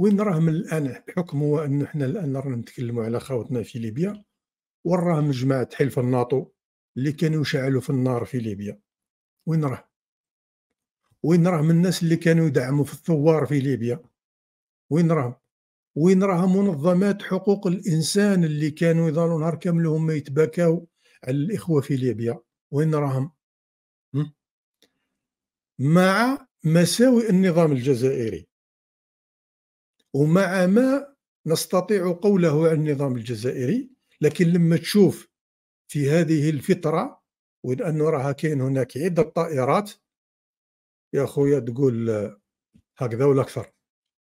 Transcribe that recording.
وين راهم الان بحكم هو انه حنا الان رانا نتكلموا على خاوتنا في ليبيا وين راه جماعه حلف الناتو اللي كانوا يشعلوا في النار في ليبيا وين راه وين راهم الناس اللي كانوا يدعموا في الثوار في ليبيا وين راهم وين راه منظمات حقوق الانسان اللي كانوا يظلوا نهار كامل هما يتبكاو على الاخوه في ليبيا وين راهم مع مساوئ النظام الجزائري ومع ما نستطيع قوله عن النظام الجزائري لكن لما تشوف في هذه الفترة ولأنه راها كاين هناك عدة طائرات يا خويا تقول هكذا ولا أكثر